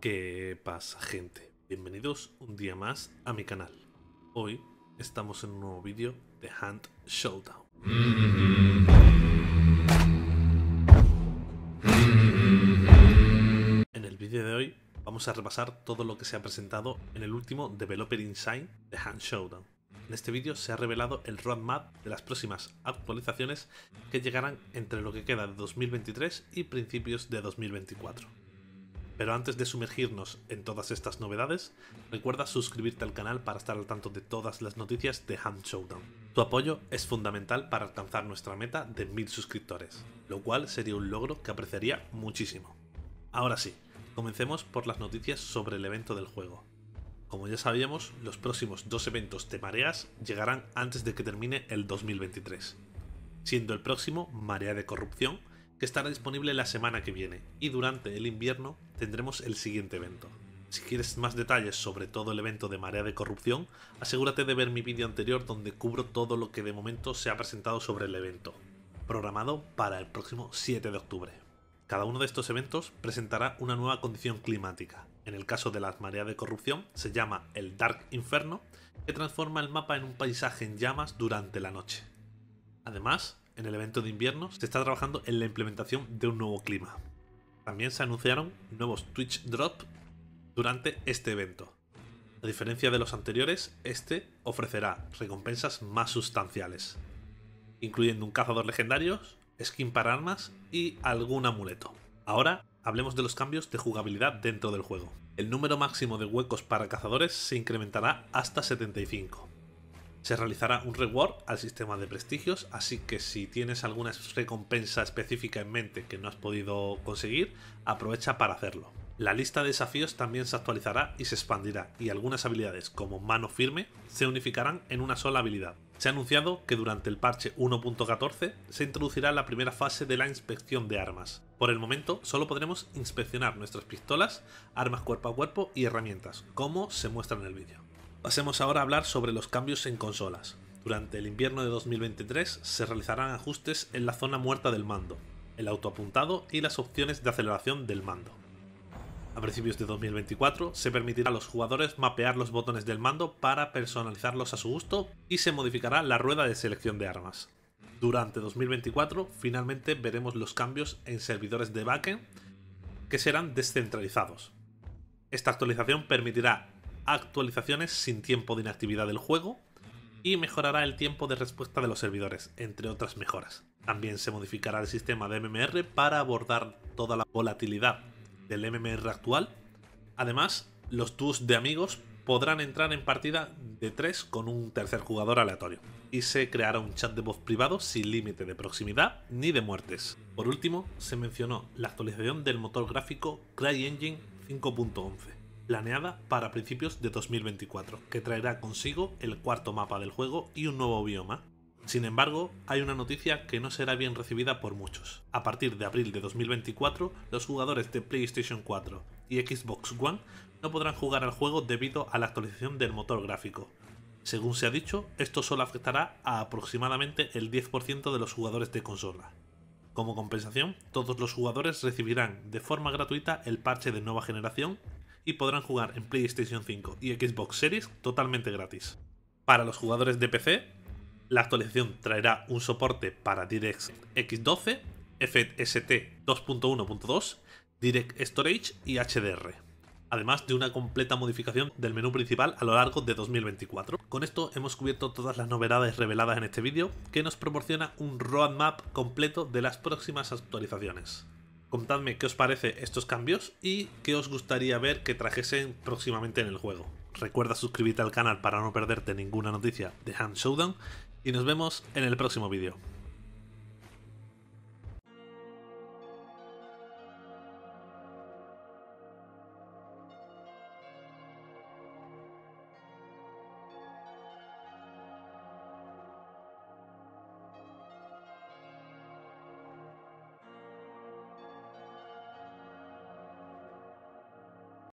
¿Qué pasa gente? Bienvenidos un día más a mi canal. Hoy estamos en un nuevo vídeo de Hand Showdown. En el vídeo de hoy vamos a repasar todo lo que se ha presentado en el último Developer Insight de Hand Showdown. En este vídeo se ha revelado el roadmap de las próximas actualizaciones que llegarán entre lo que queda de 2023 y principios de 2024. Pero antes de sumergirnos en todas estas novedades, recuerda suscribirte al canal para estar al tanto de todas las noticias de Ham Showdown. Tu apoyo es fundamental para alcanzar nuestra meta de 1000 suscriptores, lo cual sería un logro que apreciaría muchísimo. Ahora sí, comencemos por las noticias sobre el evento del juego. Como ya sabíamos, los próximos dos eventos de mareas llegarán antes de que termine el 2023, siendo el próximo Marea de Corrupción que estará disponible la semana que viene, y durante el invierno tendremos el siguiente evento. Si quieres más detalles sobre todo el evento de Marea de Corrupción, asegúrate de ver mi vídeo anterior donde cubro todo lo que de momento se ha presentado sobre el evento, programado para el próximo 7 de octubre. Cada uno de estos eventos presentará una nueva condición climática. En el caso de las mareas de corrupción se llama el Dark Inferno, que transforma el mapa en un paisaje en llamas durante la noche. Además, en el evento de invierno, se está trabajando en la implementación de un nuevo clima. También se anunciaron nuevos Twitch Drop durante este evento. A diferencia de los anteriores, este ofrecerá recompensas más sustanciales, incluyendo un cazador legendario, skin para armas y algún amuleto. Ahora hablemos de los cambios de jugabilidad dentro del juego. El número máximo de huecos para cazadores se incrementará hasta 75 se realizará un reward al sistema de prestigios, así que si tienes alguna recompensa específica en mente que no has podido conseguir, aprovecha para hacerlo. La lista de desafíos también se actualizará y se expandirá, y algunas habilidades como mano firme se unificarán en una sola habilidad. Se ha anunciado que durante el parche 1.14 se introducirá la primera fase de la inspección de armas. Por el momento solo podremos inspeccionar nuestras pistolas, armas cuerpo a cuerpo y herramientas, como se muestra en el vídeo. Pasemos ahora a hablar sobre los cambios en consolas. Durante el invierno de 2023 se realizarán ajustes en la zona muerta del mando, el autoapuntado y las opciones de aceleración del mando. A principios de 2024 se permitirá a los jugadores mapear los botones del mando para personalizarlos a su gusto y se modificará la rueda de selección de armas. Durante 2024 finalmente veremos los cambios en servidores de backend que serán descentralizados. Esta actualización permitirá actualizaciones sin tiempo de inactividad del juego y mejorará el tiempo de respuesta de los servidores, entre otras mejoras. También se modificará el sistema de MMR para abordar toda la volatilidad del MMR actual. Además, los dúos de amigos podrán entrar en partida de 3 con un tercer jugador aleatorio. Y se creará un chat de voz privado sin límite de proximidad ni de muertes. Por último, se mencionó la actualización del motor gráfico CryEngine 5.11 planeada para principios de 2024, que traerá consigo el cuarto mapa del juego y un nuevo bioma. Sin embargo, hay una noticia que no será bien recibida por muchos. A partir de abril de 2024, los jugadores de PlayStation 4 y Xbox One no podrán jugar al juego debido a la actualización del motor gráfico. Según se ha dicho, esto solo afectará a aproximadamente el 10% de los jugadores de consola. Como compensación, todos los jugadores recibirán de forma gratuita el parche de nueva generación y podrán jugar en PlayStation 5 y Xbox Series totalmente gratis. Para los jugadores de PC, la actualización traerá un soporte para DirectX 12, FST 2.1.2, Direct Storage y HDR, además de una completa modificación del menú principal a lo largo de 2024. Con esto hemos cubierto todas las novedades reveladas en este vídeo, que nos proporciona un roadmap completo de las próximas actualizaciones. Contadme qué os parece estos cambios y qué os gustaría ver que trajesen próximamente en el juego. Recuerda suscribirte al canal para no perderte ninguna noticia de Hand Showdown y nos vemos en el próximo vídeo.